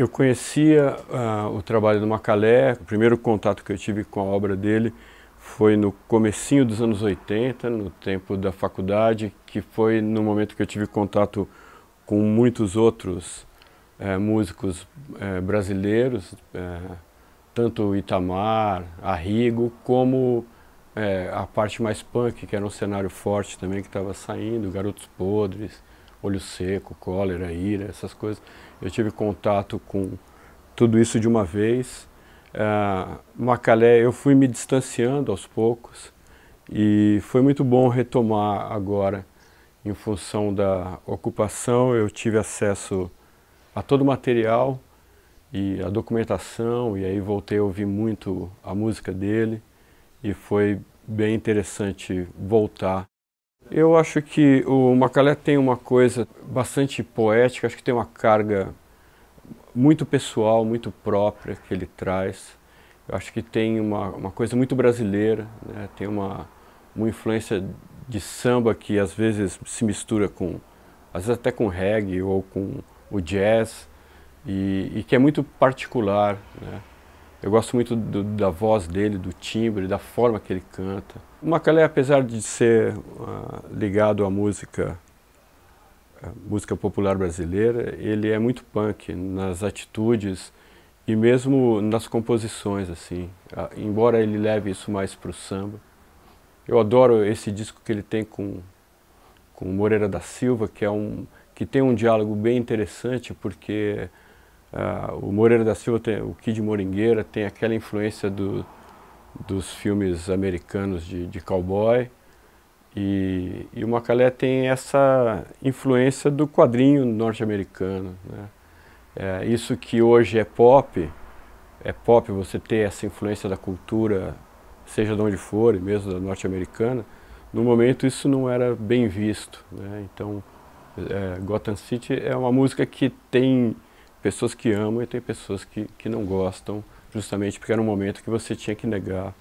Eu conhecia uh, o trabalho do Macalé, o primeiro contato que eu tive com a obra dele foi no comecinho dos anos 80, no tempo da faculdade, que foi no momento que eu tive contato com muitos outros uh, músicos uh, brasileiros, eh, tanto Itamar, Arrigo, como a parte mais punk, que era um cenário forte também, que estava saindo, Garotos Podres, olho seco, cólera, ira, essas coisas. Eu tive contato com tudo isso de uma vez. Ah, Macalé, eu fui me distanciando aos poucos e foi muito bom retomar agora. Em função da ocupação, eu tive acesso a todo o material e a documentação, e aí voltei a ouvir muito a música dele, e foi bem interessante voltar eu acho que o Macalé tem uma coisa bastante poética, acho que tem uma carga muito pessoal, muito própria que ele traz. Eu acho que tem uma, uma coisa muito brasileira, né? tem uma, uma influência de samba que às vezes se mistura com, às vezes até com reggae ou com o jazz, e, e que é muito particular. Né? Eu gosto muito do, da voz dele, do timbre, da forma que ele canta. O Macalé, apesar de ser uh, ligado à música, à música popular brasileira, ele é muito punk nas atitudes e mesmo nas composições, assim. Uh, embora ele leve isso mais para o samba. Eu adoro esse disco que ele tem com, com Moreira da Silva, que, é um, que tem um diálogo bem interessante, porque Uh, o Moreira da Silva, tem, o Kid Moringueira, tem aquela influência do, dos filmes americanos de, de cowboy. E, e o Macalé tem essa influência do quadrinho norte-americano. Né? É, isso que hoje é pop, é pop você ter essa influência da cultura, seja de onde for, e mesmo da norte-americana, no momento isso não era bem visto. Né? Então, é, Gotham City é uma música que tem pessoas que amam e tem pessoas que, que não gostam, justamente porque era um momento que você tinha que negar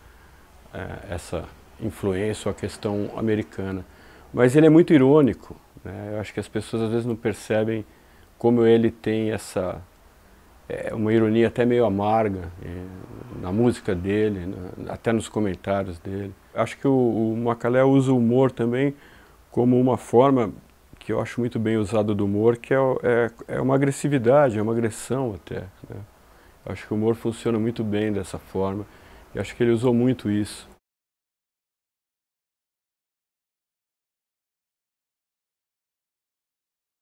é, essa influência ou a questão americana. Mas ele é muito irônico, né? eu acho que as pessoas às vezes não percebem como ele tem essa é, uma ironia até meio amarga é, na música dele, na, até nos comentários dele. Acho que o, o Macalé usa o humor também como uma forma que eu acho muito bem usado do humor, que é, é, é uma agressividade, é uma agressão até. Né? Acho que o humor funciona muito bem dessa forma. E acho que ele usou muito isso.